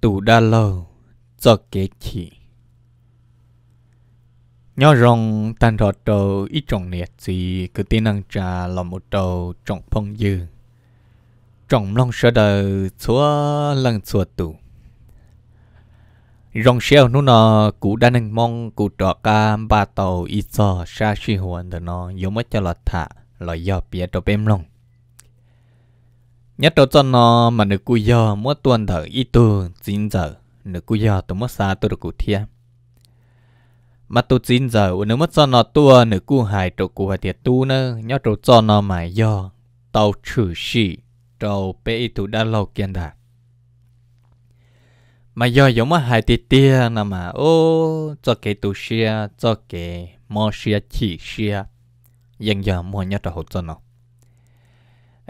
tù đa lô cho kế chỉ nhỏ rong tan rọt trâu ít trồng nẹt gì cứ tin năng trà là một trâu trồng phong dư trồng long sơ đời chúa lần chúa tù rong xeo nu nọ cụ đa năng mong cụ trọ ca ba tàu ít cho xa suy hoàn thì nó giống mất cho lọt thả lọt do bia trò bêm long nhất đầu cho nó mà nửa cúi giờ mỗi tuần thở ít tu chín giờ nửa cúi giờ tôi mất xa tôi được cụ thiên mà tôi chín giờ nửa mất cho nó tua nửa cụ hài trâu cụ hài thiệt tu nữa nhớ đầu cho nó mà do tàu trừ sĩ trâu bé tu đã lâu kiên đạt mà do giống mà hài tiệt tia nè mà ô cho cái tu xia cho cái mò xia chỉ xia dần dần mua nhớ trâu hỗ cho nó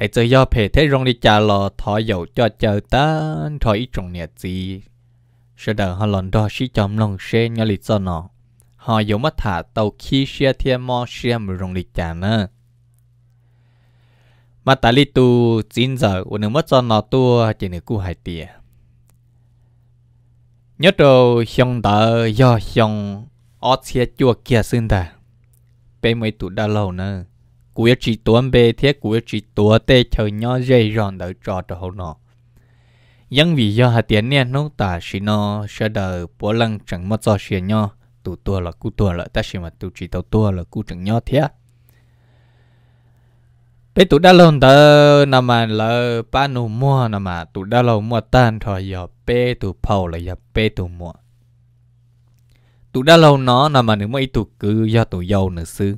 ai chơi do phe thế rong đi chà lo thọ dầu cho chờ ta thọ ít trồng nhẹ gì sợ đờ họ lần đó sĩ chấm lòng xe nhau lì cho nó họ dầu mất thả tàu khi xe thiên mò xe mà rong đi chà nữa mà ta li tu chín giờ u nương mất cho nó tua chỉ nửa cú hai tia nhớ đồ xong đờ do xong ót xe chua kia xin ta bên mấy tụ đã lâu nữa cú yếu chỉ tuấn bê thiết cú yếu chỉ tua tê chờ nhỏ dây ròn đỡ trò cho hậu nọ nhưng vì do hạt tiền nên nó ta chỉ nó sẽ đỡ bố lăng chẳng mất do xìa nhỏ tụ tua là cú tua là ta chỉ mà tụ chỉ tàu tua là cú chẳng nhỏ thiết bé tụ đã lâu tờ nằm mà lỡ ba nụ mua nằm mà tụ đã lâu mua tan thôi giờ bé tụ phầu là giờ bé tụ mua tụ đã lâu nó nằm mà nếu mấy tụ cứ do tụ giàu nữa xứ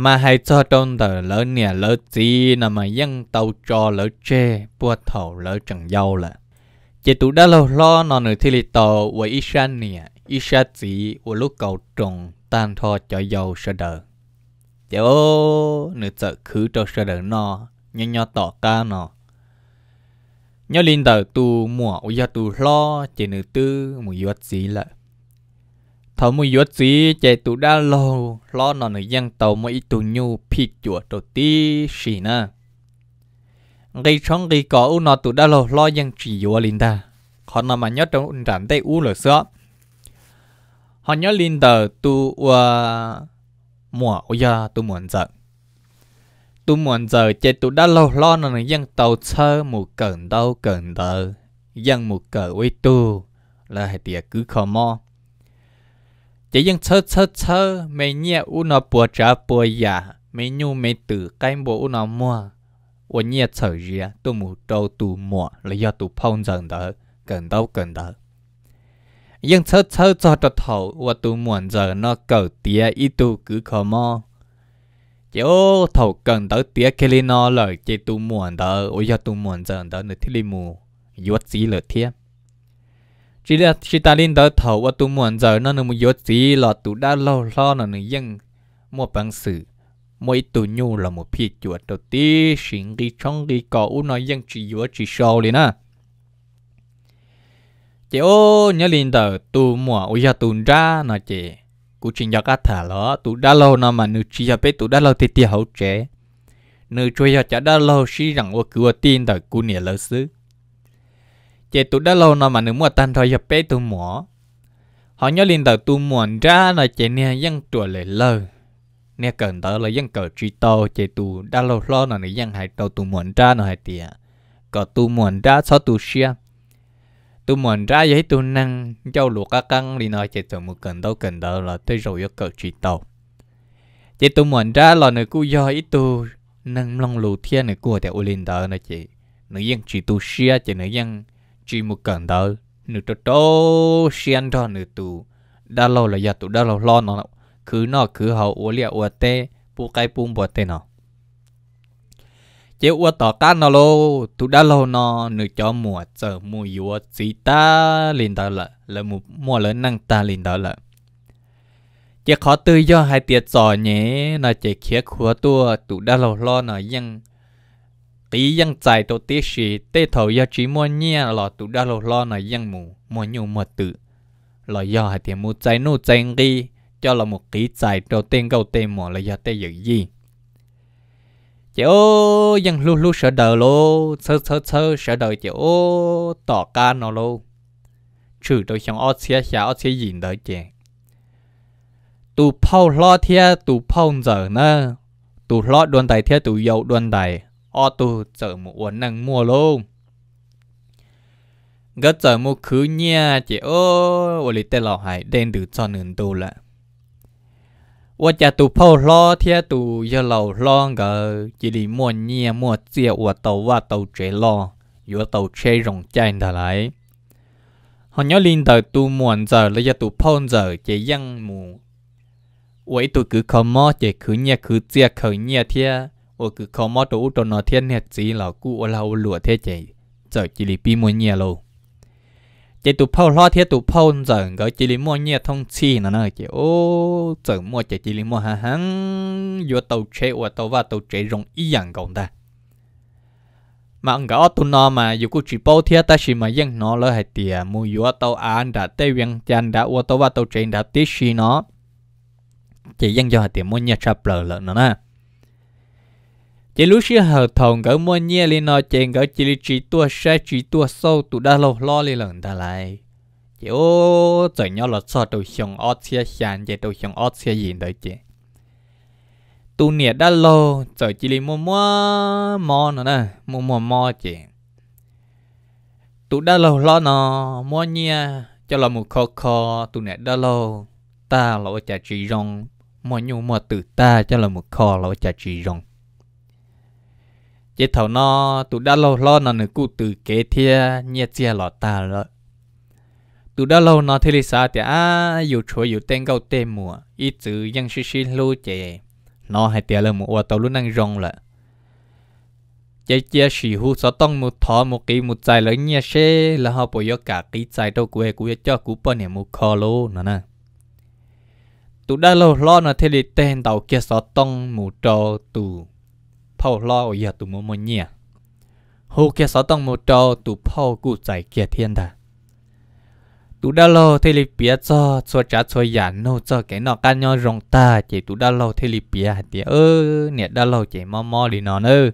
mà hãy cho trong tờ lỡ nè lỡ gì nà mà dân tàu cho lỡ chê bua thầu lỡ chẳng dâu là chỉ tụ đã lâu lo nó nửa thi lì tàu với isha nè isha gì của lúc cầu trùng tan tho cho dâu sơ đờ chỉ ô nửa sợ khứ cho sơ đờ nó nhưng nhỏ tỏ ca nó nhớ linh tờ tu mua ôi gia tu lo chỉ nửa tư mùi vật gì lại thọ mu yếu gì chạy tụ đã lô lo nó nửa giang tàu mà ít tụ nhu phi chuột đầu tí xì na gây trong gây có u nó tụ đã lô lo giang trì yếu linh đà còn nó mà nhớ trong ung tràn tây u lửa sữa họ nhớ linh tờ tụ à, mùa ôi ya tụ muộn giờ tụ muộn giờ chạy tụ đã lô lo nó nửa giang tàu chơ mù cẩn đau cẩn đờ giang mù cỡ với tu là hai tiệt cứ khó mò chỉ dân chơi chơi chơi, mày nhẹ u nó bùa trả bùa giả mày nhu mày tử cái bộ u nó mua u nhẹ chơi gì à tôi mù đâu tù mua, là do tù phong dần đó gần đâu gần đó dân chơi chơi cho cho thầu u tù muộn giờ nó cờ tía ít tù cứ khó mò chỉ ô thầu gần đó tía kia lên nó lời chỉ tù muộn đó u do tù muộn giờ đó nữa thì li mù yuất gì lợi thiếp chỉ là chỉ ta linh đỡ thầu và tu muốn giờ nó nên muốn vô gì là tu đã lâu lo nó nên dân một bằng sự mỗi tu nhu là một phi chuột đầu tí xin đi trong đi cỏ u nó dân chỉ vô chỉ sâu liền á chị ô nhớ linh đỡ tu mua ôi giờ tụi ra nó chị cũng chỉ nhớ cả thả lỡ tu đã lâu nó mà nữ chỉ giờ bé tụi đã lâu thì thì hậu trẻ nữ chơi giờ chả đã lâu xí rằng ô cứ tin đỡ cũng nhớ lỡ xứ chế tụ đã lâu nó mà nếu mua tan thôi dập bé tụ mỏ họ nhớ liền tờ tụ muộn ra là chế nè dân chùa lệ lơ nè cần tờ là dân cờ truy tô chế tụ đã lâu lo là nữ dân hải tàu tụ muộn ra nó hải tìa có tụ muộn ra sao tụ xia tụ muộn ra giấy tụ năng châu luộc cá căng đi nói chế tụ một cần đâu cần tờ là tới rồi dân cờ truy tô chế tụ muộn ra là nữ cứ do ít tụ năng long lù thiên nữ cua theo ulin tờ nó chị nữ dân chỉ tu xia chị nữ dân chỉ một cần đó nửa trâu trâu xiên đó nửa tù đã lâu là giờ tụ đã lâu lo nó cứ nó cứ hậu uống liệu uống tê bu cái bung bột tê nó chế uống tỏ cá nó lô tụ đã lâu nó nửa cho mùa chờ mùa yếu chỉ ta liền đó là là một mùa lớn năng ta liền đó là chế khó tư do hai tiệt giỏi nhé nó chế khía khua tua tụ đã lâu lo nó ยัง tí dân chạy tổ tiết sĩ tê thầu do chỉ mua nhia lò tụ đa lô lò này dân mù mua nhu mua tự lò do hai tiền mua chạy nô chạy nghi cho là một kỹ chạy đầu tiên câu tên mỏ lò do tê dự gì chị ô dân lu lu sợ đời lô sơ sơ sơ sợ đời chị ô tỏ ca nó lô trừ tôi chẳng ót xía xia ót xia gì đời chè. tụ phao lo thia tụ phao dở nè tụ lo đoàn tài thia tụ dầu đoàn tài o tù chở mù uốn năng mua luôn gất chở mù khứ nha chị ô ô lì tê lò hải đen từ cho nương tù lạ ô chả tù phô lo thia tù giờ lầu lo ngờ chỉ lì mua nha mua chia ô tàu và tàu chế lo yếu tàu chế rồng chạy thả lại họ nhớ linh tờ tu muộn giờ lấy giờ tu phong giờ chỉ dăng mù vậy tôi cứ không mò chỉ khứ nhẹ khứ chia khởi nhẹ thia ô cứ khó mò tụ cho nó thiên hẹt gì là cụ ô lau lụa thế chạy giờ chỉ lì bi mua nhẹ lâu chạy tụ phao lo thế tụ phao giờ gỡ chỉ lì mua nhẹ thông chi nó nó chạy ô giờ mua chạy chỉ lì mua hàng hàng tàu chế ô tàu và tàu chế rong y dạng cộng ta mà ông gõ tụ nó mà dù cụ chỉ bao thế ta chỉ mà dân nó lỡ hay tiề mua vô tàu ăn đã tây viên chan đã ô tàu và tàu chế đã tiết xì nó chỉ dân cho hay tiề mua nhẹ chập lờ lợn nó nè chỉ lúc xưa hờ thòng gỡ mua nhẹ lên nó chèn gỡ chỉ trí tua xe trí tua sâu tụ đa lâu lo lên lần ta lại chỉ ô trời nhau là sao đầu xong ót xe sàn chỉ đầu xong ót xe gì đấy chị tu nè đã lâu trời chỉ li mua mua mò nữa nè mua mua mò chị tụ đã lâu lo nó mua nhẹ cho là một khó khó tụ nè đã lâu ta lỗ chả trí rong mua nhu mua tự ta cho là một khó lỗ chả trí rong chế thầu nó tụ đã lâu lo nó nửa cụ từ kế thia nhẹ chia lọ ta rồi tụ đã lâu nó thế sao thì à dù chúa dù tên câu tên mùa ít chữ dân sĩ sĩ lưu chế nó hay tiền là một tàu luôn năng rong là chế chia sĩ hú sao tông một thọ một kỹ một trái lớn nhẹ xe là họ bỏ cả kỹ trái đâu quê của cho cú bơ nè một kho lô nè nè tụ đã lâu lo nó thế tên tàu kia sao tông một trò tụ phao lo ở giờ tụ mua mua nhỉ hồ kia sáu tông một trò tụ phao cụ giải kia thiên đà tụ đã lo thế li bia cho cho trả cho giả nô cho cái nọ can nhau rong ta chỉ tụ đã lo thế li bia thì ơ nè đã lo chỉ mò mò đi nọ nữa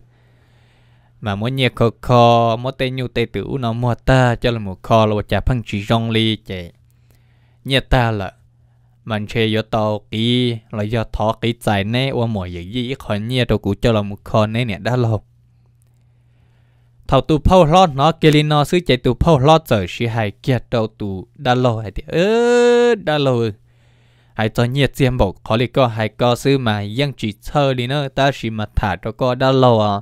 mà muốn nhẹ khó khó muốn tê nhu tê tử nó mua ta cho là một khó là chả phăng chỉ rong li chỉ nhẹ ta là mình chơi cho tàu kí là cho thọ kí chạy nè ô mồi gì gì còn nhiều đồ cũ cho là một con nè nè đã lâu thầu tu phô lót nó kia linh nó xứ chạy tu phô lót giờ xí hay kia đâu tu đã lâu hay thì ơ đã lâu hay cho nhiều tiền bọc khó lý có hay mà, xứ mà ยัง chỉ chơi đi nó, ta chỉ mà thả cho co đã lâu à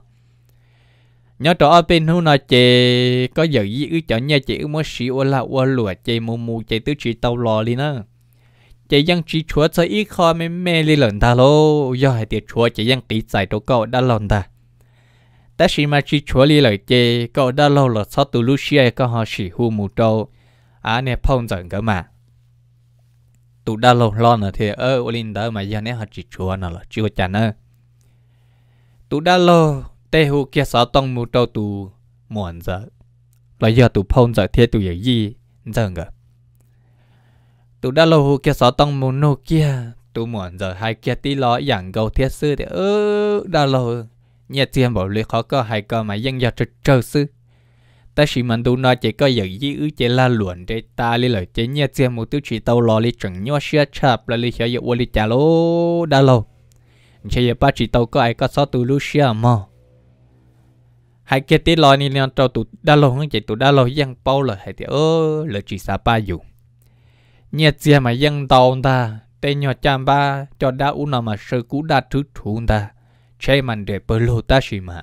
nhớ trò ở bên hú nó chè có giờ gì ư chọn nhà chị ư mua xí ô la ô lụa chè mù mù chè tứ chỉ tàu lò đi nữa chỉ dân chỉ chúa chơi ít khó mê mê li lần ta lô do hai tiệt chúa chỉ dân tí giải đồ cậu đã lần ta ta chỉ mà chỉ chúa li lời chê cậu đã lâu là sao từ lúc xưa có họ chỉ hu mù trâu à nè phong dần cơ mà tụ đã lâu lo nữa thì ơ linh đó mà giờ nè họ chỉ chúa nó là chưa chán ơ tụ đã lâu tê hu kia sao tông mù trâu tụ muộn giờ là giờ tụ phong giờ thì tụ gì dần cơ tụ đã lâu hù kia sáu tông mù nô kia tụ muộn giờ hai kia tí lo dạng gầu thiết sư thì ơ đã lâu nhà tiền bảo lý khó có hai cơ mà dân gia trật trơ sư ta chỉ mình tụ nói chỉ có giờ dĩ ứ chỉ là luận để ta lý lời chỉ nhà tiền một tiêu chỉ tàu lo lý chẳng nhau xia chạp là lý xe dụ lý trả lô đã lâu chỉ giờ ba chỉ tàu có ai có sáu tụ lú xia mà hai kia tí lo ni nên trâu tụ đã lâu hơn chỉ tụ đã lâu dân bao lời hay thì ơ lời chỉ sa ba dùng nhẹ gì mà dân tàu ta tên nhỏ chăm ba cho đã u nào mà sơ cũ đã thứ thủ ta chơi màn để bơ lô ta gì mà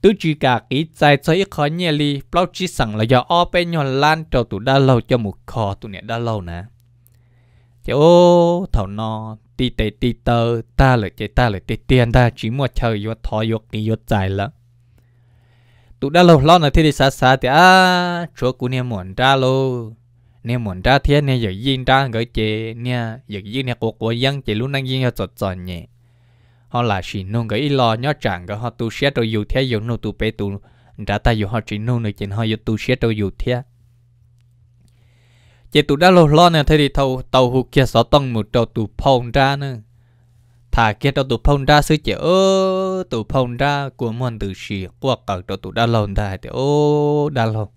tứ chỉ cả kỹ trái cho ít khó nhẹ li bao chỉ sẵn là do o bên nhỏ lan cho tụ đã lâu cho một khó tụ nè đã lâu nè chứ ô thảo nó ti tê ti tơ ta lại chơi ta lại tê tiền ta chỉ mua chơi vô thò vô kỹ vô trái lắm tụ đã lâu lo là thế thì xa xa thì à chúa cũng niệm muốn ra lâu nè muốn ra thiên nè giờ yên ra gửi chị nè giờ yên nè cuộc của dân chị luôn đang yên cho chọt chọt nhẹ họ là chỉ nôn cái lo nhớ chẳng cái họ tu xét rồi dù thế dù nô tu bê tu ra ta dù họ chỉ nôn được chuyện họ dù tu xét rồi dù thế chị tu đã lo lo nè thế thì tàu tàu hụt kia sáu tông một tàu tu phong ra nữa thà kia tàu tu phong ra sứ chị ô tu phong ra của môn từ sĩ của cả tàu tu đã lồn ra thì ô đã lồn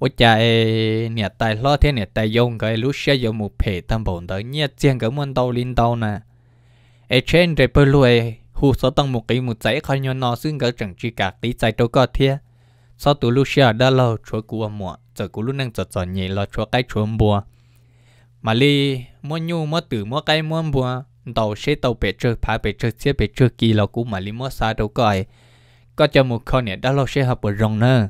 我家诶年代老天年代用个路线有木陪他们的，你见个们到领导呢？诶，trên để bơi lùi, hù số tăng một cái một giấy khai nhau nó cái chẳng chỉ cả lý giải đâu có thế. Sau tụ lúc đã lâu, chúa cua mùa, giờ cú lúc năng giọt giọt nhẹ là chúa cái chúa mùa. Mà li, mua nhu, mua tử, mua cái mua bùa, tàu xe tàu bể chơi, phá bể chơi, chết, bể chơi kỳ là cú mà li mua xa đâu có Có cho một con này đã lâu xe hợp bộ rồng nữa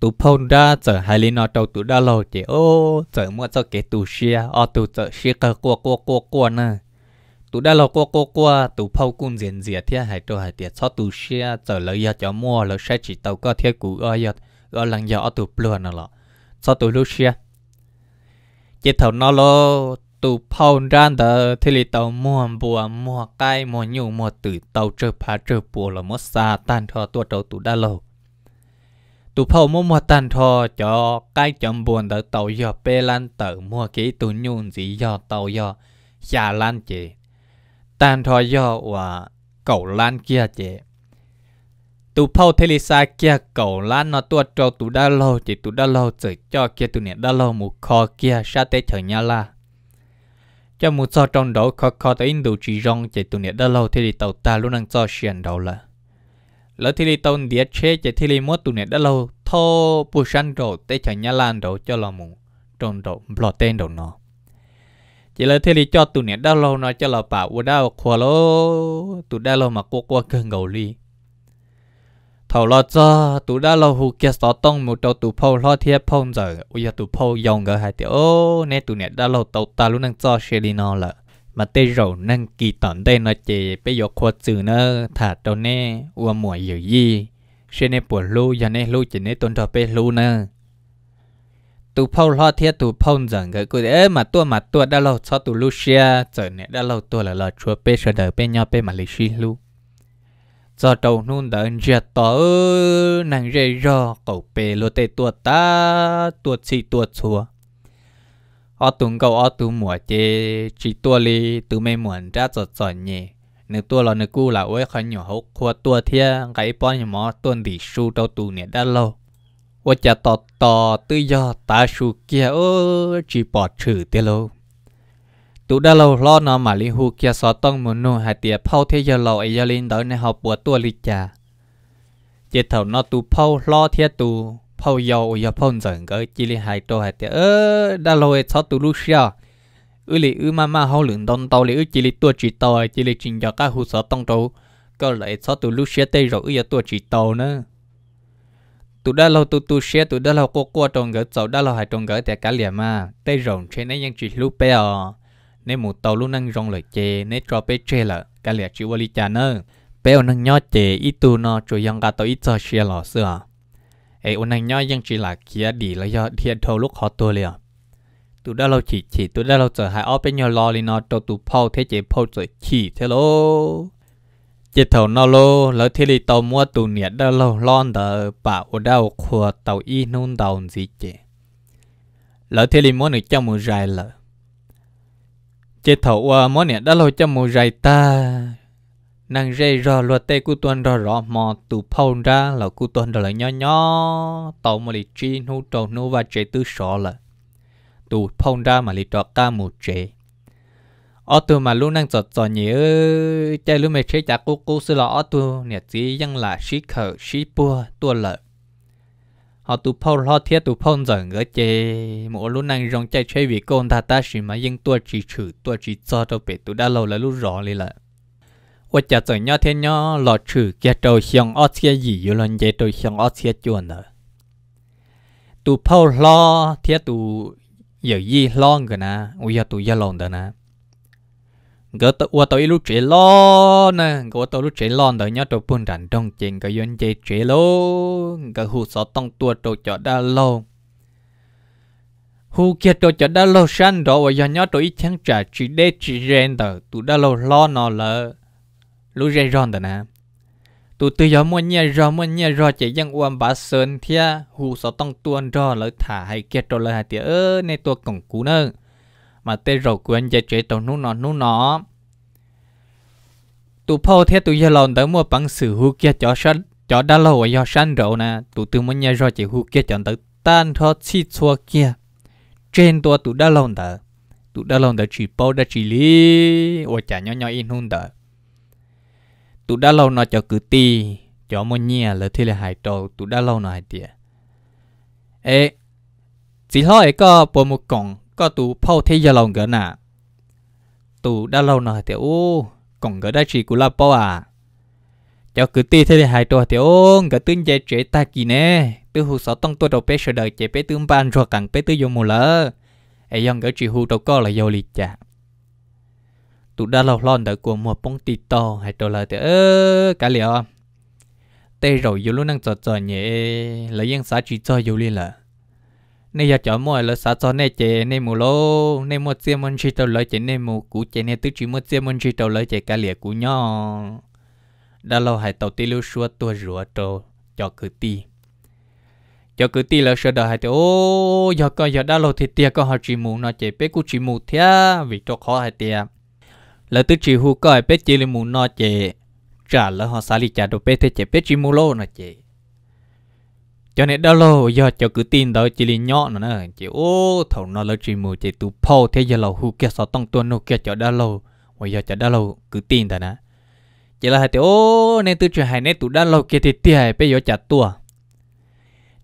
tụ phong ra giờ hai lên nó đâu tụ đã lâu chị ô giờ mua cho cái tụ xia ô tụ giờ xia cơ cua cua cua qua nè tụ đã lâu cua cua cua tụ phong cũng diện diện thế hai trâu hai tiệt cho tụ xia giờ lấy ra cho mua lấy xe chỉ tàu có thiết cũ ở giờ ở lần giờ ô tụ plua nè lọ cho tụ lúc xia chị thầu nó lo tụ phong ra giờ thì lì tàu mua bùa mua cay mua nhung mua tử tàu chơi phá chơi bùa là mất xa tan thọ tua trâu tụ đã lâu tụ phô mua mua tan thò cho cái chấm buồn đỡ tàu giờ bê lan tử mua kỹ tu nhun gì giờ tàu giờ xa lan chế tan thò giờ và cầu lan kia chế tụ phô thế li sa kia cầu lan nó tua cho tụ đã lâu chế tụ đã lâu chơi cho kia tụ nè đã lâu mù kho kia sa tế chở nhà la cho mù so trong đầu kho kho tới in đủ chỉ rong chế tụ nè đã lâu thế thì tàu ta luôn đang cho xiên đầu là lỡ thì li tôn địa chế chạy thì li mất tụ này đã lâu thô bu san rồi, tê chạy nhà lan rồi, cho là mù tròn đồ lọ tên đồ nó chỉ lỡ thì li cho tụ này đã lâu nó cho là bảo u đau khua lô tụ đã lâu mà cô qua cơn gầu ly. thầu lo cho tụ đã lâu hù kia sọ tông một đầu tụ phâu lo thiệp phong giờ u giờ tụ phâu dòng gỡ hai tiểu ô nè tụ này đã lâu tàu ta luôn đang cho xe đi nó lợ mà tê rổ năng kỳ tỏn đây nó chỉ bây giờ khoa trừ nó thả trâu nè ua mùa dữ gì xe nè bùa lu giờ nè lu chỉ nè tôn thọ bê lu nè tụ phâu lo thiết tụ phâu dần cái cụ đấy mà tua mà tua đã lâu cho tụ lu xe trở nè đã lâu tua là lo chúa bê sợ đời bê nhau bê mà lì xí lu cho đầu nôn đỡ giờ tớ nàng rê rò cậu bê lu tê tua ta tua chi tua chua อตุงก็อตุหมัวเจจีตัวลีตุไม่เหมือนจ้าจดจ่อนเนี่ยนึกตัวเราเนกู้เราเว้ยขันหยอกขวตัวเทียงไก่ป้อนหมอต้นดีชูเตาตูเนี่ยด้านเราว่าจะต่อต่อตื้อยอตาชูเกียโอจีปอดฉือเตี้ยเราตุด้าเราล้อนอมาลิฮูเกียสอต้องมุนนูหาเตียเผาเทียเราไอยาลินเดินในหอบปวดตัวลิจ่าเจ็ดเถ่านอตุเผาล้อเทียตู phao dầu giờ phao dần cái chỉ là hai trò hai tiếng ơ đã lôi sao tụi lúc xia ư lì ư mà mà hao lượng đông tàu lì ư chỉ là tua chỉ tàu chỉ là trình giờ các hồ sơ tông tàu có lại sao tụi lúc xia tây rồi ư giờ tua chỉ tàu nữa tụi đã lâu tụi tụi xia tụi đã lâu cô cô trồng gỡ cháu đã lâu hai trồng gỡ tiếng cả liền mà tây rồng trên này những chỉ lúc bé à nên một tàu luôn năng rong lời chê nên cho bé ờ chê là cá liền chỉ vali cha nữa bé ông năng nhớ chê ít tu nó chủ yang cả tàu ít cho xia lò xưa ờ。ไอ้อุนังนย่อยยังจีหลักเคียดีแล้วย่อเทียนโทลูกขอตัวเลยตัวได้เราฉีดฉีดตัวได้เราเจอหายอ้อเป็นยอรอเลยนอตัวตัวพ่อเทเจพ่อจอฉีดเทโลเจเถานอโลแล้วเทลีตอมัวตัวเนี่ยได้เราล้อนเดอป่าอุดาวขัวเตาอีนุ่นดาวสิเจแล้วเทลีมัวหนึ่งเจ้ามือใจเลยเจเถาว่ามัวเนี่ยได้เราเจ้ามือใจตา nàng rê rò luật tê cú tuân rò rò mò tụ phong ra là cú tuân rò là nhỏ nhỏ tàu mà lì chi nu trầu nô và chế tư sọ là tụ phong ra mà lì trọ ca mù chế ở tụ mà lúc nàng giọt giọt nhớ chạy lúc mẹ chế chả cú cú sư là ở tụ nè là xí khờ xí bùa tua lợ họ tụ phong lo thiết tụ phong giận ngỡ chế mỗi lúc nàng rong chạy chơi vì con ta ta xì mà dân tua chì chữ tua chì cho đâu bể tụ đã lâu là lúc rõ lì lợ 我家昨天天呢，老去介绍像二些鱼，有人介绍像二些卷呢。tu phao lo thế tu giờ yi lo cái na u giờ giờ lon đó na gỡ tao u tao lúc lo nè gỡ tao lúc chế lo đó nhớ tao buồn rảnh trong chuyện cái yon chế chế lo gỡ hú sợ tông tua tao cho đã lo hú kia tao cho đã lo san đó và giờ nhớ tao ít chẳng trả chỉ để chỉ rèn đó tụ đã lo lo nó là lúc rơi ròn đó nè tụ tự do mua nhà rò mua nhà rò chỉ dân uom bà sơn thia hù sọ tông tuôn rò lỡ thả hay kia trò lỡ hai tía ơ nè tua cổng cú nơ mà tê rầu quên dạy chế tàu nú nó nú nó tụ phô thia tụ giờ lòn tới mua bằng sử hù kia cho sân cho đa lâu ở do sân rậu nè tụ tự mua nhà rò chỉ hù kia chọn tới tan thọ chi chua kia trên tua tụ đa lòn tới tụ đa lòn tới chỉ bao đa chỉ lý ôi chả nhỏ nhỏ in hôn tới tụ đã lâu nó cho cứ ti cho một nhà là thế là hai trâu tụ đã lâu nó hải tiệt ê chỉ ấy có bộ một cổng có tụ phao thế giờ lòng gỡ nà tụ đã lâu nó hải ô cổng gỡ đã chỉ của là bao à cho cứ ti thế là hải trâu tiệt ô gỡ tương giải chế ta kỳ nè tư hụ sáu tông tôi đầu bé sợ đời chế bé tương ban rồi càng bé tư dùng mù lỡ ấy dòng gỡ chỉ hụ đầu co là dầu lịch chả tụ đã lâu lon đợi của một bông tì to hay đồ lại thế ơ cả liệu tê rồi dù luôn năng chờ chờ nhẹ lấy yên xã chỉ cho dù liền là nay giờ chọn mua là xã cho nay chè nay mù lô nay mua xiêm môn chỉ tàu lấy chè nay mù cũ chè nay tứ chỉ mua xiêm môn chỉ tàu lấy chè cả liệu cũ nhỏ đã lâu hay tàu tì lưu xua tua rửa trâu cho cứ ti cho cứ ti là sợ đời hay ô giờ coi giờ đã lâu thì tia có họ chỉ mù nó chè bé cũ chỉ mù thế vì cho khó hay tia là tự chỉ hú coi bé chỉ là muốn nói chị trả lời họ xả lý trả đồ bé thế chị bé chỉ mua lô nè chị cho nên đó lô do cho cứ tin đó chỉ là nhỏ nữa nè chị ô thầu nó là chỉ mua chị tụ phô thế giờ là hú kia sao tông tuôn nó kia cho đó lô và giờ cho đó lô cứ tin đó nè chỉ là hai tiểu ô nên tự chỉ hai nên tụ đó lô kia thì tiền bé giờ trả tua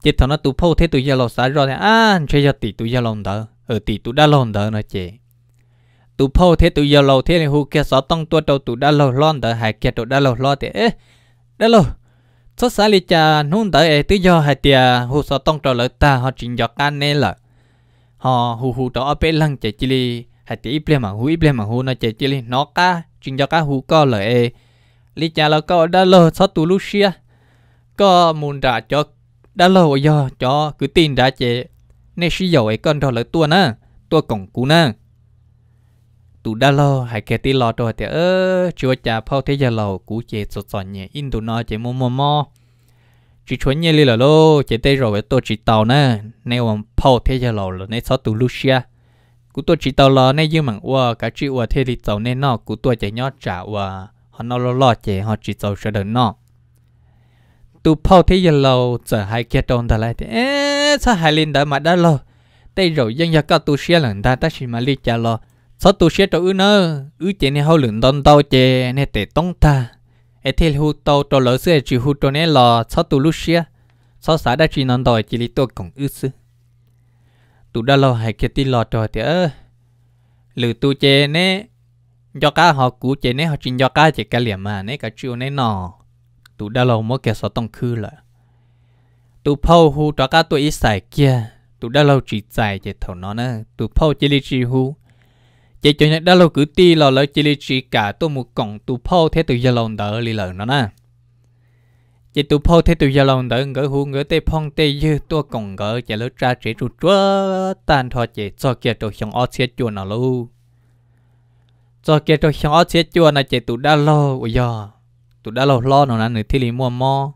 chị thằng nó tụ phô thế tụ giờ à, ờ, lô xả rồi thì à chơi giờ tỷ tụ giờ lồng đó ở tỷ tụ đã lồng đó nè chị tụ phô thế tụ giờ lâu thế này hú kia sáu tông tua đầu tụ đã lâu lon đỡ hai kia tụ đã lâu lo thế ế đã lâu số xã li cha nôn đỡ ế tứ giờ hai tia hú sáu tông trò lợi ta họ trình giọt an nè lợ họ hú hú đó ở bên lăng chạy chì li hai tia iple mà hú iple mà hú nó chạy chì li nó cá trình giọt cá hú co lợi ế li cha lâu co đã lâu sáu tụ lu xia co muốn ra cho đã lâu giờ cho cứ tin ra chế nên sử dụng cái con trò lợi tua na tua cổng cú na tụ đã lo hay cái tí lo rồi thì ơ chúa cha phao thế giờ lầu cú chế sốt sòn nhẹ in tụ nó chế mò mò mò chỉ chuẩn nhẹ li là lô chế tê rồi với tôi chỉ tàu nè nếu mà phao thế giờ lầu là nên sáu tụ Lucia cú tôi chỉ tàu là nên nhưng mà qua cả chị qua thế thì tàu nên nọ cú tôi chế nhót trả qua họ nó lo lo chế họ chỉ tàu sẽ đợi nọ. tụ phao thế giờ lầu giờ hai kia trong ta lại thì ê sao hai linh đã mà đã lo tê rồi dân gia cao tụ xe lần ta ta chỉ mà li trả lo sao tụ xe cho ư nơ ư chế này hậu lượng đòn tàu chế này tệ tông ta ế thế hụ tàu cho lỡ xe chỉ hụ cho này là sao tụ lúc xe sao xã đã chỉ nón đòi chỉ lý tôi cũng ư sư tụ đã lo hay kia tin lo cho thì ơ lử tụ chế này do cá họ cú chế này họ chỉ do cá chế cá liềm mà này cá chiều này nọ tụ đã lo mất kia sao tông khư là tụ phâu hụ cho cá tụ ít xài kia tụ đã lo chỉ xài chế thầu nó nữa tụ phâu chỉ lý chỉ hụ chỉ cho nên đã lâu cứ ti lò lỡ chỉ lý chỉ cả tôi một cổng tu phô thế từ gia lòng đỡ lì lợn nó nè chỉ tu phô thế từ gia lòng đỡ ngỡ hú ngỡ tê phong tê dư tôi cổng ngỡ chỉ lỡ tra chỉ trụ chúa tàn thọ chỉ cho kia tôi xong ở xe chùa nào luôn cho kia tôi xong ở xe chùa này chỉ tu đã lâu ôi giờ tụ đã lâu lo nó nè nửa thi lý mua mò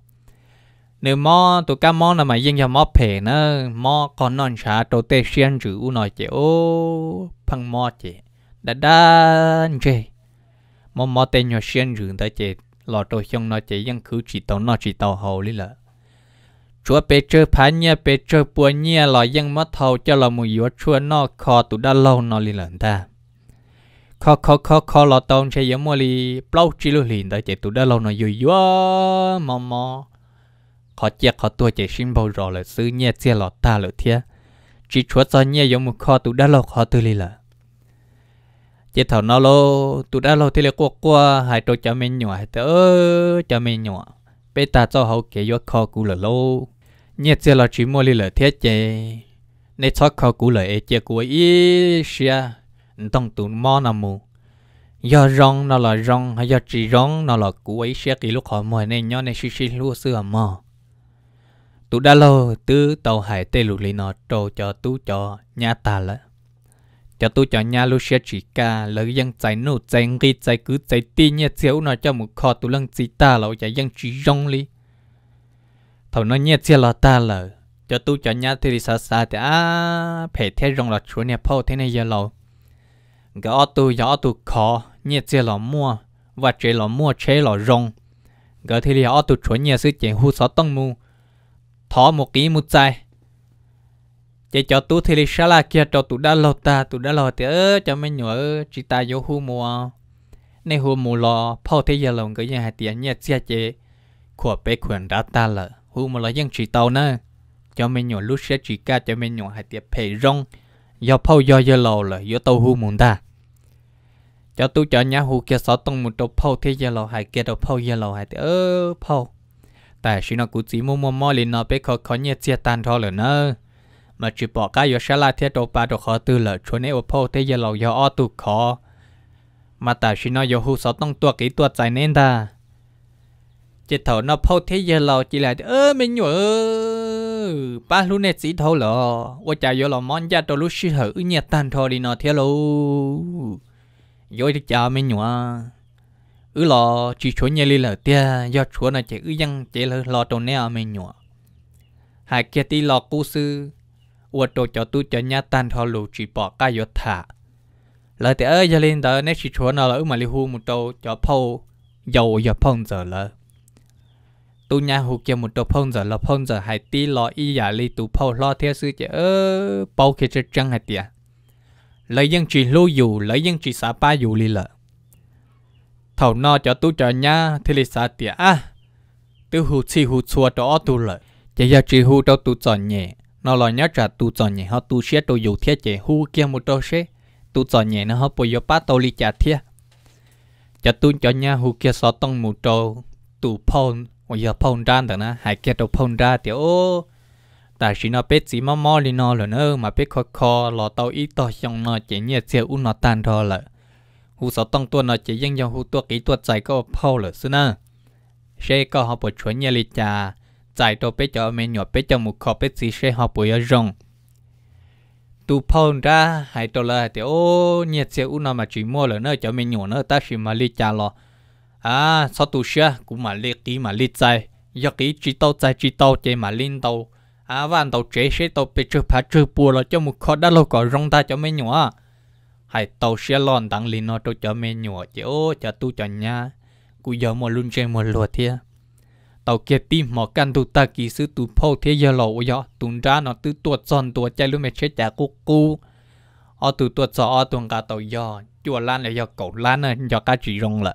nếu mò tu cá mò là mà riêng cho mò phê nữa mò còn non xả tôi tê xiên chữ u nói chỉ ô phăng mò chỉ ดดานเจมอมอเตนยอเชียนรึนตาเจลอตัวช่องนอเจยังคือ จิตตอนอจิตตอหูลิละชัวเปเจอพันเนี่ยเปเจอปัวเนี่ยลอยยังมัดเทาเจลามุยวชัวนอคอตุดาเล่านอลีหลันตาคอคอคอคอลอตองใช้ยมัวลีเปล่าจิลุลินตาเจตุดาเล่านอยุยวมอมอขอเจียขอตัวเจชิมบอรอเลยซื้อเนี่ยเจ้าลอตาเลยเทียจีชัวซอนเนี่ยยมุคอตุดาเล่าคอตุลิละ chỉ thầu nó lô tụi đã lo thì lại qua qua hai trâu cho mình nhỏ hai tớ cho mình nhỏ bây ta cho hậu kế vô khó cũ là lô nhiệt giờ là chỉ mua đi là thiết chế nên cho khó cũ là ế chế của ý xia tông tụi mò nằm mù do rong nó là rong hay do chỉ rong nó là cũ ấy xia kỳ lúc họ mua nên nhon này xin xin luôn xưa mò tụi đã lo tứ tàu hải tê lụt lì nó trâu cho tú cho nhà ta lại cho tôi cho nhà lúc xe chỉ cả lỡ dân chạy nô chạy nghi chạy cứ chạy ti nhé thiếu nó cho một kho tôi lăng chỉ ta lão chạy dân chỉ rong li thầu nó nhé thiếu là ta lỡ cho tôi cho nhà thì xa xa thì à phải thế rong là chúa nhà phô thế này giờ lão cái tôi tô giờ ô khó nhé thiếu là mua và chế là mua chế là rong cái thì là ô tô chúa nhà sự chuyện hú sáu tông mù thọ một ký một trái chỉ cho tú thì xa la kia cho tú đã lo ta tú đã lo thì ơ cho mấy nhỏ chỉ ta vô hu mùa nên hu mùa lo phao thế giờ lòng cái nhà hạt tiền nhà xe chế của bé quyền đã ta lợ hu mùa lo dân chỉ tàu nữa cho mấy nhỏ lúc sẽ chỉ ca cho mấy nhỏ hạt tiền phê rong do phao do giờ lò là do tàu hu mùa ta cho tú cho nhà hu kia sáu tông một đầu phao thế giờ lò hai kia đầu phao giờ lò hai thì ơ phao tại xin nó cũng chỉ mua mua liền nó bé khó khó nhà xe tan thôi rồi nữa mà chỉ bỏ cái yếu sẽ là thiết đầu ba đầu khó từ lỡ chỗ này ô phô thế giờ lâu yếu ô tụ khó mà ta chỉ nói yếu hú sáu tông tua kỹ tua chạy nên ta chỉ thầu nó phô thế giờ lâu chỉ là ơ mình nhớ ba luôn nét chỉ thầu lỡ ô chả yếu lỡ món gia đồ lúc sư hở nhẹ tan thôi đi nó thế lâu yếu thì chả mình nhớ ư lò chỉ chúa nhẹ li lỡ tia do chúa nó chỉ ư dân chỉ lỡ lò trâu nè mình nhọ hai kia ti lò cú sư ua tổ cho tu cho nhà tan thọ lù chỉ bỏ cái yết thả lời thì ơi giờ lên đó nét chỉ chúa nào là mà li hu một tổ cho phâu dầu giờ phong giờ lỡ tu nhà hụ kia một tổ phong giờ là phong giờ hai tí lo y giả li tu phâu lo theo sư chỉ ơ bao kia chơi trăng hai tiệt lấy dân chỉ lưu dù lấy dân chỉ xả ba dù li lợ thầu no cho tu cho nha thì li xả tiệt à tu hụ chi hụ chua cho tu lợ chỉ giờ chỉ hụ cho tu cho nhẹ nó lo nhớ trả tu cho nhẹ họ tu xe tôi dù thiết chế hu kia một trâu xe tu cho nhẹ nó họ bồi yo ba tôi li trả thiết cho tu cho nhà hú kia so tông một trâu tu phong bây giờ phong ra thằng na hai kia đâu phong ra thì ô ta chỉ nó biết gì mà mò li nó rồi nữa mà biết khó khó lo tao ít tao trong nó chỉ nhẹ xe u nó tan thôi là hu so tông tua nó chỉ riêng cho hu tua kỹ tua chạy có phong là xưa na xe có họ bồi chuẩn nhà li trả giải đồ bé cho mẹ nhỏ bé cho một khó bé gì sẽ học bùi rong tu phong ra hai đồ là thì ô nhiệt xe u nào mà chỉ mua là nó cho mẹ nhỏ nó ta chỉ mà li cha lo à sao tu xe cũng mà li kí mà li giải giờ kí chỉ tao giải chỉ tao chơi mà linh tao à và tao chế sẽ tao bé cho phá chơi bùa là cho một khó đã lâu có rong ta cho mẹ nhỏ hãy tàu xe lon đằng lì nó cho mẹ nhỏ chứ ô cho tu cho nhà cú giờ mà luôn chơi mà lùa thiệt tàu kia pi mỏ căn tụ ta kỳ sư tu phô thế giờ lộ yo tụn ra nó tụ tuột son tuột chạy luôn mẹ chết chả cú cú ở tụ tuột sọ ở tuần cả tàu yo chùa lan là yo cậu lan là yo cá chỉ rong lợ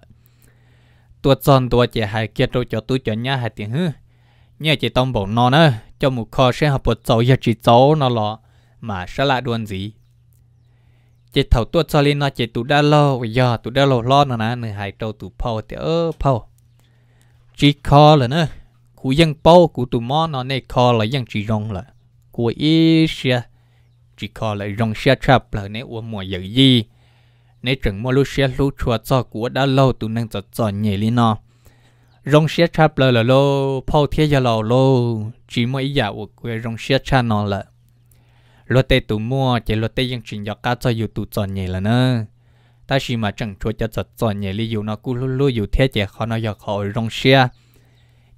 tuột son tuột chạy hai kia rồi cho tu cho nhá hai tiếng hứ nhá chỉ tông bổ nó nữa cho một kho sẽ học bột sầu giờ chỉ sầu nó lọ mà sẽ lại đuôn gì chỉ thầu tuột sọ lên nó chỉ tu đa lô giờ tu đa lô lo nó nè hai trâu tu phô thế ơ phô chỉ khó là nữa cú dân bao cú tụ mò nó này khó là dân chỉ rong là cú ý xe chỉ khó là rong xe chập là này uống mùa giờ gì này chẳng mua lúc xe lúc chùa cho cú đã lâu tụ năng cho cho nhẹ lên nó rong xe chập là là lô bao thiết giờ lâu lô chỉ mua ý giả của quê rong xe chập nó là lúc tê tụ mua chỉ lúc tê dân chỉ nhọc cá cho dù tụ cho nhẹ là nữa ta chỉ mà chẳng chúa cho giật giật nhẹ lý dụ nó cứ lú lú dụ thế chứ khó nó giờ khó rong xia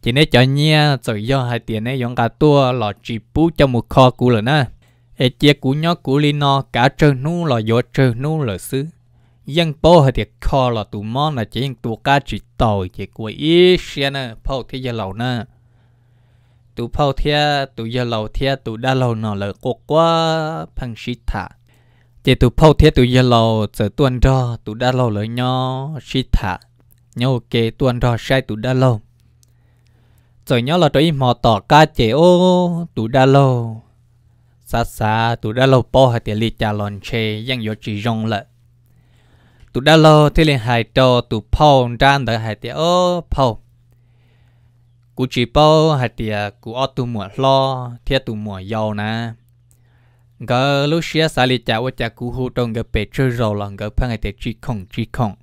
chỉ nên cho nhia rồi do hai tiền này dùng cả tua lọ chỉ bú cho một kho cũ rồi na e chia cũ nhó cũ li nó cả trơn nu lọ gió trơn nu lọ xứ dân bố hai tiền kho lọ tụ món là chỉ dân tụ cá chỉ tàu chỉ quay ý xia na phao thế giờ lâu na tụ phao thế tụ giờ lâu thế tụ đa lâu nọ là cố quá phăng xít thả chỉ tụ phâu thế tụ giờ lầu giờ tuần đó tụ đã lâu lời nhau xí thả nhau kê tuần đó sai tụ đã lâu rồi nhau là tụi mò tỏ ca chế ô tụ đã lâu xa xa tụ đã lâu bỏ hai tiền liệt trả lon chê giang yếu chỉ rong lợ tụ đã lâu thế liền hai trò tụ phâu ra đợi hai tiền ô phâu cú chỉ bao hai tiền cú ở tụ mùa lo thế tụ mùa giàu na ngờ lúc xia xả lì chả cha cú hô trong ngờ bể chơi rồi là ngờ phang ngày chỉ không chỉ không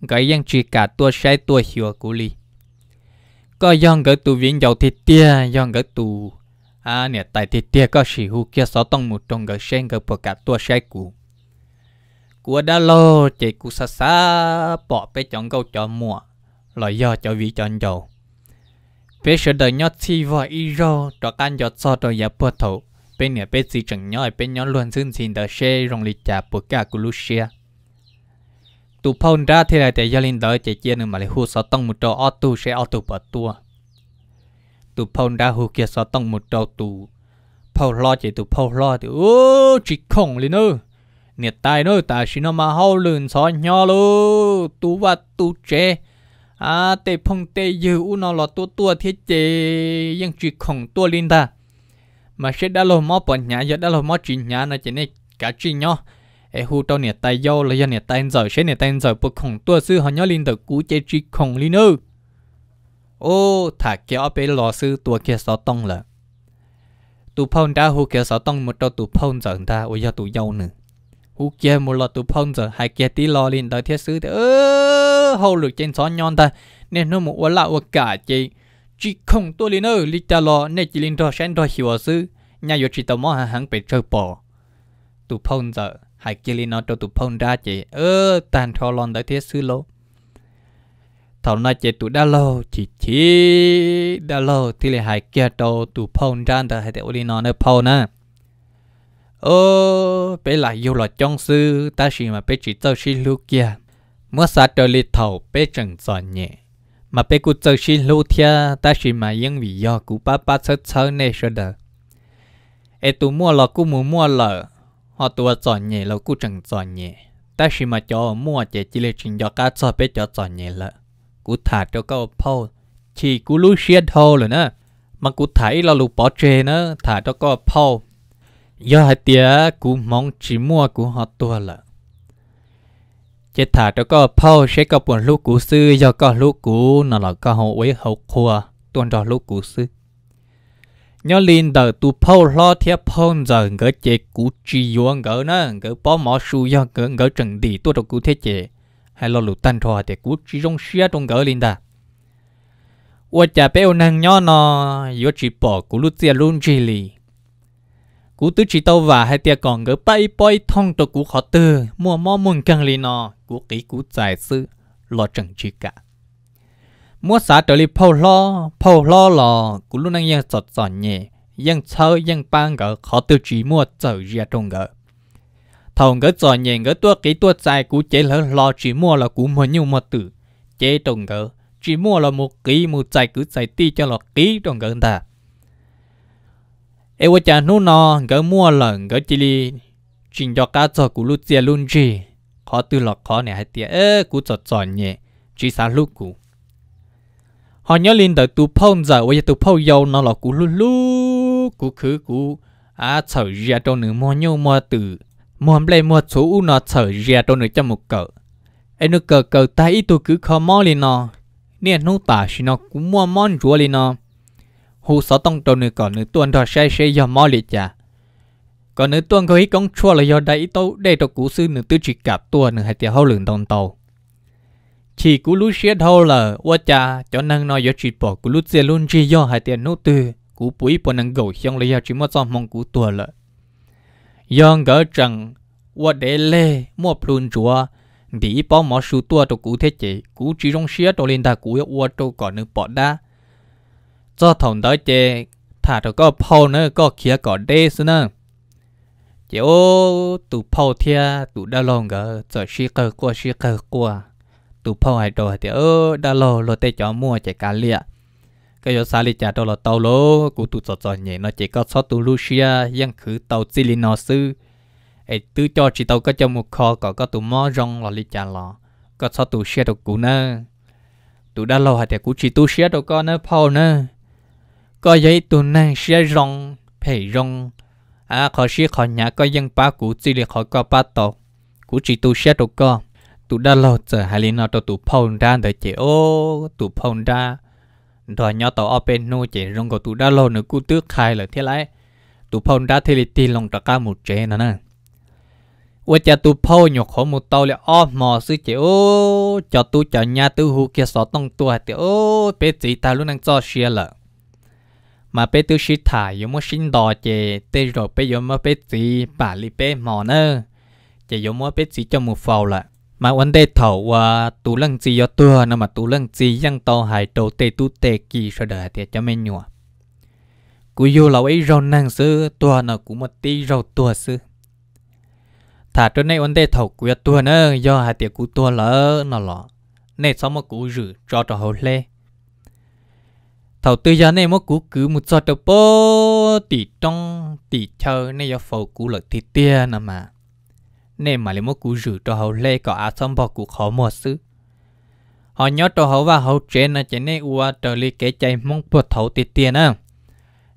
ngờ yang chỉ cả tua sai tua hiểu cú li có yang ngờ tu viện giàu thịt tia yang ngờ tu à nè tại thịt tia có sĩ hú kia sáu tông một trong ngờ sen ngờ bờ cả tua sai cú cú đã lo chạy cú xa xa bỏ bé chọn câu cho mua lo do cho vị chọn giàu bé sợ đời nhót thi vào ý rô cho can giọt so cho giả bờ thấu bên nhà bên gì chẳng nhỏ bên nhỏ luôn xin xin đỡ xe rong lịch trả bộ cả của Lucia tụ phong ra thì là để gia linh đỡ chạy chia nữa mà lại hú sáu tông một trâu auto xe auto bật tua tụ phong ra hú kia sáu tông một trâu tụ phong lo chạy tụ phong lo thì ô chỉ khổng lên nữa nhiệt tai nữa ta chỉ nó mà hao lươn sáu nhỏ lô tụ và tụ trẻ à tê phong tê dư u nó là tua tua thiết chế ยัง chỉ khổng tua linh ta mà sẽ đã lo mò bỏ nhà giờ đã lo mò chỉ nhà nó chỉ này cả chi nhau ai hú tao nè tay vô là giờ nè tay giờ sẽ nè tay giờ bực khổng tua sư họ nhớ linh được cú chế chỉ khổng linh ư ô thà kéo ở lò sư tua kia sáu tông là tụ phong đã hú kia sáu tông một trâu tụ phong giờ ta ôi giờ tụ giàu nữa hú kia một lò tụ phong giờ hai kia tí lò linh đời thiết sư thì ơ hầu lực trên xó nhon ta nên nó một quả lạ quả cả chị chỉ không tôi lên ở lít ta lo nên chỉ lên đó sẽ đó hiểu sự nhà yo chỉ tao mò hàng hàng bị chơi bỏ tụ phong giờ hai kia lên nó cho tụ phong ra chị ơ tàn thò lon đã thiết sư lô thảo nói chị tụ đa lâu chỉ chỉ đa lâu thì lại hai kia đâu tụ phong ra ta hai tiểu lên nó phong nè ơ bé là yêu là trong sư ta chỉ mà bé chỉ tao chỉ lúc kia mua sát trời lít thầu bé chẳng giòn nhẹ mà bé cụ chơi xin lưu thia ta chỉ mà yên vì do cụ ba ba chơi chơi này sơ đờ ê tụ mua lọ cụ mua mua lợ họ tụ chọn à nhẹ lọ cụ chẳng chọn nhẹ ta chỉ mà cho à mua chỉ chỉ là chuyện cho cá cho bé cho chọn nhẹ lợ cụ thả cho câu phao chỉ cụ lưu xiên thô rồi nè, mà cụ thấy là lụ bỏ chê nè, thả cho câu phao do hai tía cụ mong chỉ mua cụ họ tua à lợ chế thả cho có phao sẽ có buồn lúc cũ sư do có lúc cũ nó là có hậu ấy hậu khua tuôn cho lúc cũ sư nhớ linh đời tu phao lo theo phao giờ ngỡ chế cũ chi yếu ngỡ nó ngỡ bỏ mỏ su do ngỡ ngỡ trần đi tu được cũ thế chế hay lo lụt tan thua để cũ chi trong xia trong ngỡ linh đà ủa chả béo năng nhớ nó yếu chỉ bỏ cũ lúc tiền luôn chỉ lì cú tứ chỉ tàu và hai tia còn gỡ bay bay thông cho cú khó tư mua mò muốn căng li nó của kỹ của tài sư lo chẳng chi cả mua xả trở li phô lo phô lo lo của lúc năng dân sọt nhẹ dân chơi dân ban gỡ khó tiêu chí mua trở ra trong gỡ thầu gỡ sọt nhẹ gỡ tua kỹ tua tài của chế lỡ lo chỉ mua là của mua nhiều mua tử chế trong gỡ chỉ mua là một kỹ một tài cứ tài ti cho là kỹ trong gỡ ta Ewa cha nu no gỡ mua lần gỡ chỉ li trình cho cá cho của lúc chia luôn chỉ khó từ lọ khó này hay tiệt ê cú chọt chọn nhẹ chỉ xa lúc cú họ nhớ lên tới tu phong giờ bây giờ tu phong dầu nó là cú lu lu cú khứ cú à chở ra đâu nữa mua nhau mua từ mua lấy mua số u nó chở ra đâu nữa một cỡ ấy nó cờ cờ ta ít tu cứ khó mò lên nó nè nó tả xin nó cũng mua món chúa lên nó hồ sáu tông đâu nữa còn nữa tuần đó sai sai giờ mò lên chả còn nữ tuần có ý công chua là do đại tàu để cho cú sư nữ tư chỉ cả tuần nữ hay tiểu hậu lượng đồng tàu chỉ cú lúc xe thâu là ô cha cho năng nói do bỏ cú lúc xe luôn chỉ do hay tiểu nô tư cú bụi bỏ năng gầu xong là do chỉ mất xong mong cú tuần là do ngỡ rằng ô để lê mua plun chúa bị bỏ mỏ số tua cho cú thế chị cú chỉ trong xe cho lên ta cú ô cho còn nữ bỏ đa cho thằng đó chê thả cho có phao có kia có đê nữa chỉ ô tụ phao thia tụ đa lô ngờ giờ xí cơ qua xí cơ qua tụ phao ai đồ thì ô đa lô lo tê cho mua chạy cá liệt cái yo sali chả đâu là tàu lô cụ tụ sọt sọt nhẹ nó chỉ có sót tụ Lucia yang khứ tàu Silino sư ấy tứ cho chỉ tàu có cho một kho có có tụ mò rong là li chả lò có sót tụ xe đồ cụ nè tụ đã lâu hay thì cụ chỉ tụ xe đồ con nè phao nè có giấy tụ năng xe rong phải rong à khó sĩ khó nhà có dân ba cũ chỉ là khó có ba tổ cũ chỉ tu xét được co tu đã lâu giờ hai lần nào tu phong ra để chế ô tu phong ra rồi nhau tàu ở bên nô chế rong có tu đã lâu nữa cũ tước khai là thế lại tu phong ra thì lịch lì lòng trạc ca một chế nữa nè và cha tu phô nhục khổ một tàu là ô mò sư chế ô cho tu cho nhà tu hú kia sọ tông tua thì ô bé chỉ ta luôn đang cho xe mà bé tiêu sĩ thả yếu mua sinh đò chè tê rồi bé yếu mua bé gì bà lì bé mò nơ chè yếu mua bé gì cho một phào là mà vấn đề thầu và tủ lăng gì do tua nó mà tủ lăng gì dân to hải đầu tê tu tê kỳ sợ đời thì cho mình nhua cú yêu lâu ấy rau năng sư tua nó cú một tí rau tua sư thả trước nay vấn đề thầu của tua nữa do hải tiệc của tua lỡ nó lọ nên sau mà cú rử cho cho hậu lê thầu tư giờ này mất cú cứ một sọt đầu bố tỷ trong tỷ chờ này do phổ cú lợi thì tia nè mà nên mà lấy mất cú rửa cho hậu lê có à xong bỏ cú khó mua xứ họ nhớ cho hậu và hậu trên là chỉ nên ua trở lý kế chạy mong bột thầu thì tia nè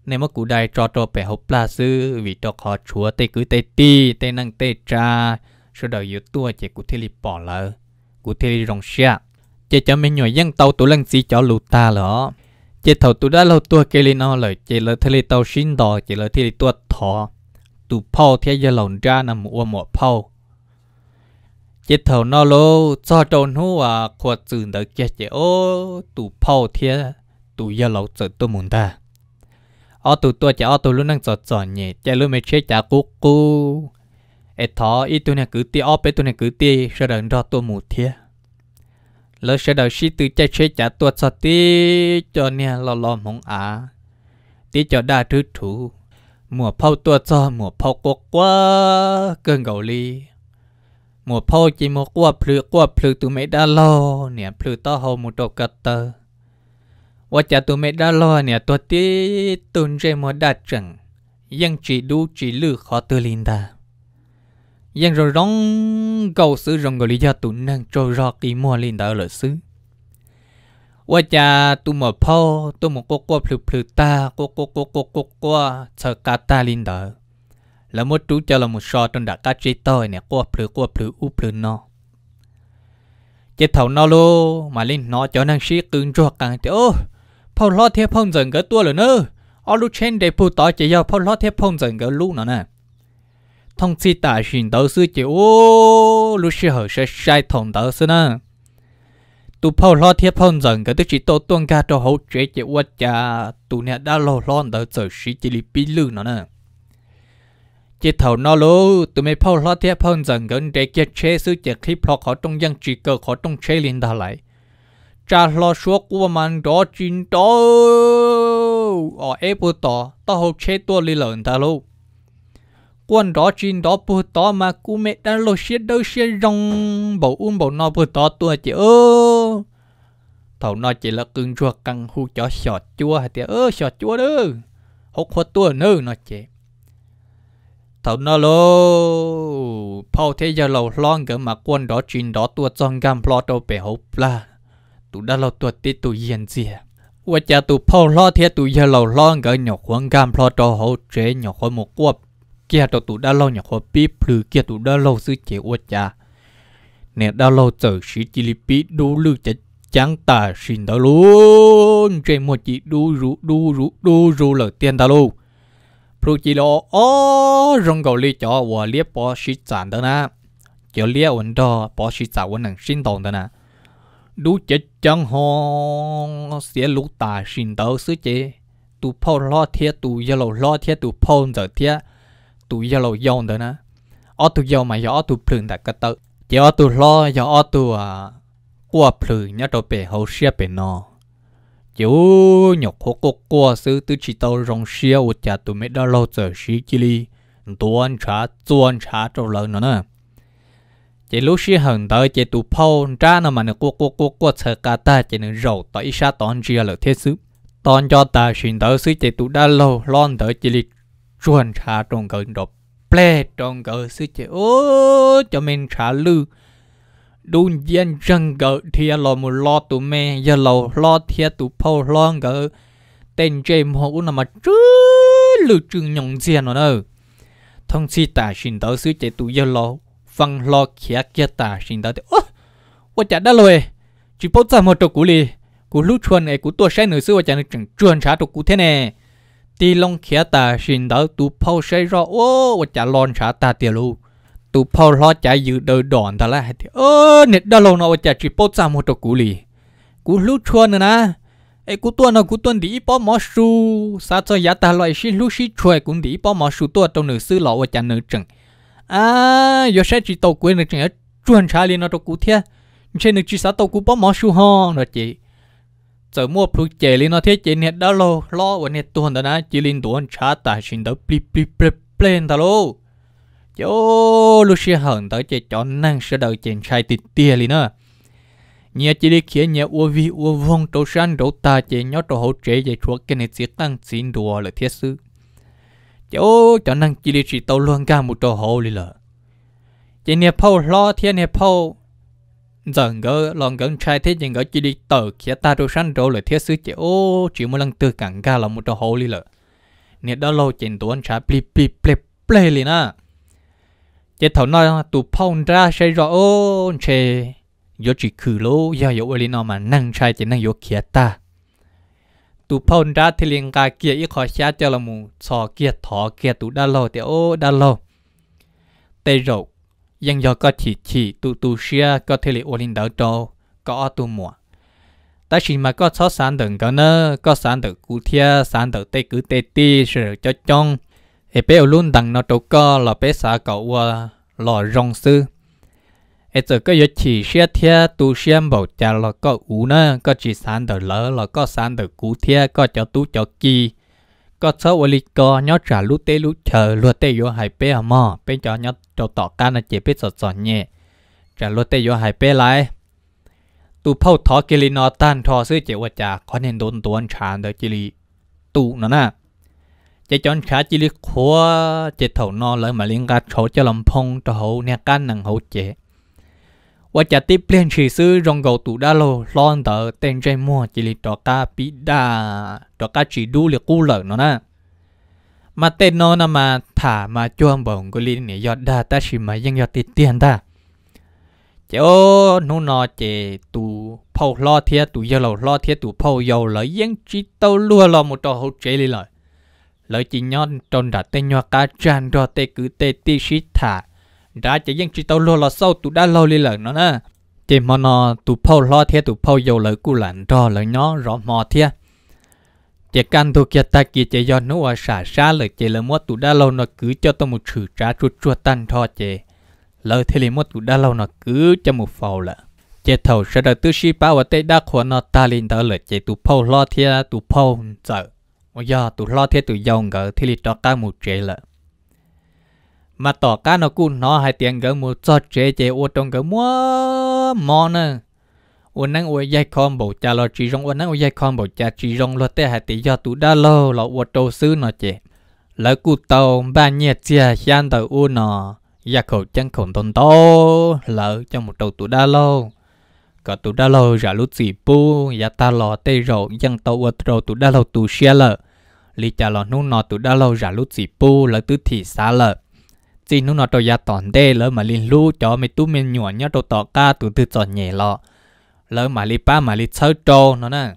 nên mất cú đại cho cho bè hậu pla xứ vì cho họ chúa tê cứ tê ti tê năng tê cha số đầu yếu tua chỉ cú thi li bỏ lỡ cú thi li rong xia chỉ cho mình nhỏ dân tàu tụ lăng xí cho lù ta lỡ จเถาตัวได้เราตัวเกลีนอเลยเจเลยทะเลเตาชินดอเจเลยทะเลตัวทอตุพ่อเทียยหลงจ้านำอวมอพ่อเจเถานอโลจอโจนหัวขวดจืดเกจเจโอตุพ่อเทียตุยาหลงจืดตัวมุนตาออตัวตัวจะออตุลุนั่งจอดจอดเนี่ยจะลุไม่เช่จจากกุกกูเอทออีตัวเนี่ยกือตีอ้อเปตัวเนี่ยกือตีแสดงรอตัวมุเทียล้เสดาชีตือใจเชจ่าตัวสติจอเนี่ยเราลอมหงอาตีจอได้ทึกถู หมัวเผาตัวจอหมัวเผากวกว่าเกินเกาหลีหมัวเผาจีมัวกว่าพลือกว่าพลือตัวไม่ด้ลอเนี่ยพลือต่อหมุดกกระเตอว่าจะตัวไม่ด้ลอเนี่ยตัวตีตุนใจมัวดาจังยังจีดูจีลือขอตัวลินดา Giang rồi rong cầu sử rong gọi lý do tụ năng trôi rõ kỳ mua lên đỡ lợi xứ. và cha tụ mở phô, tụ một cô cô phử phử ta, cô cô cô cô cô cô, chờ cả ta lên đỡ. Là một trú cho là một sò trong đã cá chế tôi nè, cô phử cô phử ú phử nó. Chế thầu nó lô, mà lên nó cho năng sĩ cứng rõ càng thì ô, phô lo thế phong dần gỡ tua rồi nơ. Ở lúc trên để phụ tỏ chế dào phô lo thế phong dần gỡ lũ nó nè thông chi tả hình đầu sư chỉ ô lúc sư hở sẽ sai thông đầu sư nè tu phô lo thiết phong dần cái tức chỉ tổ tuân ca cho hậu chế chỉ quát cha tu nè đã lo lo đỡ sở sĩ chỉ li pi lư nó nè chỉ thầu nó lô, tụi mày phô lo thiết phong dần cái để kia chế sư chỉ khi phô khó trong dân chỉ cơ khó trong chế liền đà lại cha lo suốt của mình đó chín đó ở ép bút tao hậu chế tua li lợn ta lô buồn đó chín đó bu đó mà cú mẹ đã lột xiết đâu xiết rong bầu um bầu no bu đó tua chị ơ thầu nó chỉ là cưng chua căng hu cho sọ chua hả tiệt ơ sọ chua đó hốt hoa tua nơ nó chị thầu nó lô phao thế giờ lâu lon gỡ mà quân đó chín đó tua trong gam lo đâu bể hốt la tụ đã lo tua tít tụ yên gì và cha tụ phao lo thế tụ giờ lâu lon gỡ nhỏ quân gam lo đâu hốt chế nhỏ quân một quặp kia tổ tụ đã lâu nhà khó bí plư kia tụ đã lâu sư chế ô cha nè đã lâu chờ sĩ chỉ lì bí đu lưu chả chẳng tà xin đó luôn trên một chỉ đu rú đu rú đu rú lở tiền đó luôn pro chỉ lo ô rong gầu lê chó và liếc bỏ sĩ sản đó nè chó liếc ổn đó bỏ sĩ sản ổn nặng xin tồn đó nè đu chết chẳng ho sẽ lúc tà xin đó sư chế tụ phao lo thiết tụ yellow lo thiết tụ phao giờ thiết tu yellow yon đó na ở tu yon mà giờ ở tu phừng đã cái tớ chỉ ở tu lo giờ ở tu à qua phừng nhớ đâu bể hậu xia bể nó chú nhọc hố cố qua sư tư chỉ tàu rong xia u cha tu mấy đó lâu giờ xí chỉ li tuôn trả tuôn trả trâu lớn nữa na, chỉ lúc xí hận tới chỉ tu phâu ra nó mà nó cố cố cố cố sợ cả ta chỉ nó rầu ít xa tòn chia lợi thế xứ tòn cho ta xin tới xứ chỉ tu đã lâu lon tới chỉ li chuẩn trả trong cái đó ple trong cái sự chế ô cho mình trả lư đun yên chân gỡ thì lo một lo tụ mẹ giờ lo lo thì tụ phô lo gỡ tên James hổ là mà chứ lư trường nhộng diện nó đâu thông si ta xin tới sự chế tụ giờ lo văn lo khía kia ta xin tới ô ô chả đã rồi chỉ bớt ra một trò cũ li cú lúc chuẩn này cú tua sai nữa xưa chả nó chẳng chuẩn trả trò cú thế nè ti long khía ta xin đỡ tu phao say rõ ô và chả lon xả ta tiền lu tu phao lo chả dự đời đòn ta lại thì ô nết đó lâu nó chả chỉ bớt ra một trò cũ lì cú lúc chuan nữa na ai cú tuần nó cú tuần đi bỏ mỏ su sa cho giá ta loại xin lú xí chuệ cũng đi bỏ mỏ su tuần trong nửa sư lọ và chả nửa chừng à giờ sẽ chỉ tàu quên nửa chừng chuan trả liền nó trò cũ thiệt trên nửa chỉ sa tàu cú bỏ mỏ su ho rồi chị giờ mua plu chè lên nó thiết chế nét đó lo lo và nét tuần đó ná chỉ lên tuần trả tài xin đó pli pli pli plen ta lo chỗ lúc xe hận tới chế cho năng sẽ đợi chèn trai tịt tia lên nữa nhà chỉ đi khiến nhà uo vi uo vong trâu san trâu ta chế nhó trâu hậu chế chế chuột cái nét chỉ tăng xin đùa là thiết sư chỗ cho năng chỉ đi chỉ tàu luôn cả một trâu hậu lên lợ, chế nét phao lo thiết nét phao giờ ngỡ lòng gần trai thế nhưng ngỡ chỉ đi tờ kia ta đồ săn rồi lời thiết sư chỉ ô chỉ một lần từ cảng ga là một đồ hồ li lợ nè đó lâu trên tuấn trái plip plip plip ple liền à chế thầu nói tụ phong ra sẽ rõ ô chê yo chỉ khử lô ya yo oli nó mà năng trai chỉ năng yo kia ta tụ phong ra thì liền cả kia ít khỏi xa cho là mù sò kia thọ kia tụ đã lâu thì ô đã lâu tê rậu dân do có chỉ chỉ tu tu xia có thể là ô linh đỡ trâu có tu mùa ta chỉ mà có số sản đường có nơ có sản đường cụ thia sản đường tê cứ tê ti sự cho chong hệ bé luôn đằng nó trâu co là bé xã cậu à, lò rong sư hệ giờ có giờ chỉ xia thia tu xia bảo cha là có ủ nơ có chỉ sản đường lỡ là có sản đường cụ thia có cho tu cho kỳ ก็เสวลิกอนยออจ่าลุเตลุเชอลุเตยหายเปอหมอเป็นจอยออจต่อการเจ็บเป็สดสอนเี่จ่าลุเตยหายเป้ไรตูเผาทอกิลินอตันทอซื้อเจวจากคอนเนนโดนตัวนชานเดจิลีตูนะน่ะจะจอนชาจิลิขัวเจเถานอเลยมาลิงกาโขจะลำพงเหาเนี่ยกั้นหนังเูาเจว่าจะติเปลี่ยนชื่อซื้อรองเกาตูดาโลลอนเตอร์เต็นใจมัวจิลิตอกาปิดาตอกาจีดูเหลือกู้เหลือเนาะนะมาเต้นนอนมาถามาจ้วงบ่งกุลิเนี่ยยอดดาตาชิมายังยอดติดเตียนตาเจ้านูนอเจตูเผาล้อเทียตูเยาเหล่าล้อเทียตูเผาเยาเลยยังจิตเต้าลัวลอมุตอหุเจเลยเลยเลยจีนยอดจนดัดเต้นยอดกาจานรอเตกือเตติชิถา đã chỉ dân chỉ tàu lo là sau tụ đã lâu li lần nó nè chỉ mà nó tụ phao lo thế tụ phao dầu lợn cú lạnh rõ lợn nó rõ mò thế chỉ căn tụ kia ta kia chỉ do nó ở xả xa lợi chỉ là mốt tụ đã lâu nó cứ cho tao một sự trả chuột chuột tan thọ chỉ lợi thế là mua tụ đã lâu nó cứ cho một phao là chỉ thầu sẽ đợi tư sĩ bảo vệ tây đa khoa nó ta lên đó lợi chỉ tụ phao lo thế tụ phao sợ mà giờ tụ lo thế tụ dòng gỡ thì lì cho cá chế lợi mà tỏ cá nó cũng nó hai tiếng gỡ mua cho chế chế ô trong gỡ mua mò nè ô năng ô dây con bổ cha lo chỉ rong ô năng ô dây con bổ cha chỉ rong lo tê hai tỷ do tụ đa lo lo ô trâu sư nó chế lỡ cụ tàu ba nhẹ chia hian tàu ô nó gia khẩu chân khổng tôn to lỡ trong một đầu tụ đa lo có tụ đa lo giả lút gì bu gia ta lo tê rộ dân tàu ô trâu tụ đa lo tụ xe lỡ lý cha lo nung nó tụ đa lo giả lút gì bu lỡ tứ thị xa lỡ xin nó nó cho ya tòn đê lỡ mà liền lu cho mày tú mình nhủa nhá cho tỏ ca từ từ tỏ nhẹ lọ lỡ mà li ba mà li sơ trô nó nè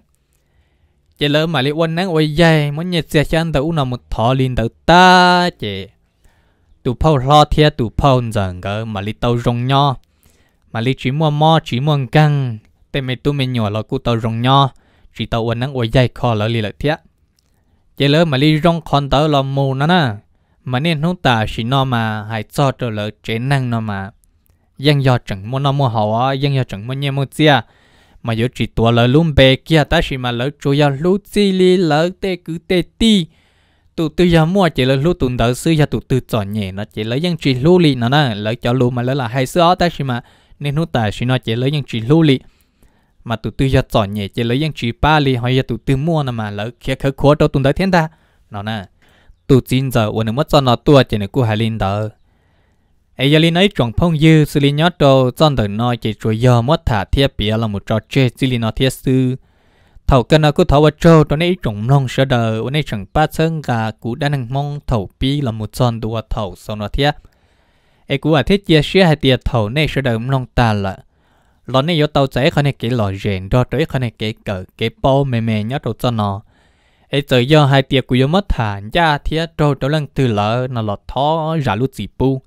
chị lỡ mà li quân nắng ôi dây muốn nhẹ xe chăn tàu nó một thọ liền tàu ta chị tụ phao lo thia tụ phao dần gỡ mà li tàu rong nho mà li chỉ mua mò chỉ mua căng tên mày tú mình nhủa lọ cụ tàu rong nho chỉ tàu quân nắng ôi dây kho lỡ li lợ thia chị lỡ mà li rong con tàu lò mù nó nè mà nên hông ta chỉ nó mà hãy cho trở lỡ chế năng nó mà dân do chẳng mua nó mua hậu á dân do chẳng mua nhẹ mua chia mà giờ chỉ tua lỡ luôn bề kia ta chỉ mà lỡ chủ giờ lú chi li lỡ tê cứ tê ti tụ tư giờ mua chỉ lỡ lú tụ đỡ sư giờ tụ tư chọn nhẹ nó chỉ lỡ dân chỉ lú li nó nè lỡ cho lú mà lỡ là hay sữa ta chỉ mà nên hút ta chỉ nó chỉ lỡ dân chỉ lú li mà tụ tư giờ chọn nhẹ chỉ lỡ dân chỉ ba li hay giờ tụ tư mua nó mà lỡ kia khởi khóa đâu tụ đỡ thiên ta nó nè tu chín giờ uống mất cho nó tua chỉ nên cú hai linh đó ấy giờ linh ấy trồng phong dư xử lý nhớ đồ chọn đời nó chỉ chủ giờ mất thả thiết bị là một trò chơi xử lý nó thiết sư thầu cân nó cứ thầu vật trâu đó này trồng long sơ đời uống này chẳng ba sơn cả cú đã năng mong thầu pi là một tròn đồ thầu sau nó thiết ấy cú à thiết chia sẻ hai tiệt thầu này sơ đời long ta là lần này yếu tàu cháy khăn này cái lọ rèn đo tới khăn này cái cờ cái bao mềm mềm nhớ đồ cho nó ấy giờ do hai tiệc của mất thả ra thì trâu trở lên từ lỡ nó lọt thó ra lút gì bu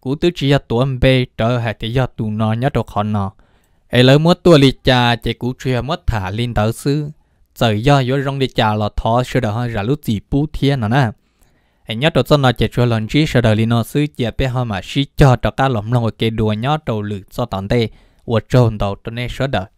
cú tứ chỉ do tụi em bê trở hai tiệc do tu nó nhớ trâu họ nó ấy lỡ mất tụi lì cha chỉ cú chia mất thả lên tớ sư giờ do do rong lì cha lọt thó sửa đỡ ra lút gì bu thiên nó nè ấy nhớ trâu cho nó chỉ cho lần chỉ sửa đỡ lì nó xứ chỉ bé họ mà sĩ cho cho cá lỏng lòng cái đùa nhớ trâu lử cho tận sửa 我中到的那说的。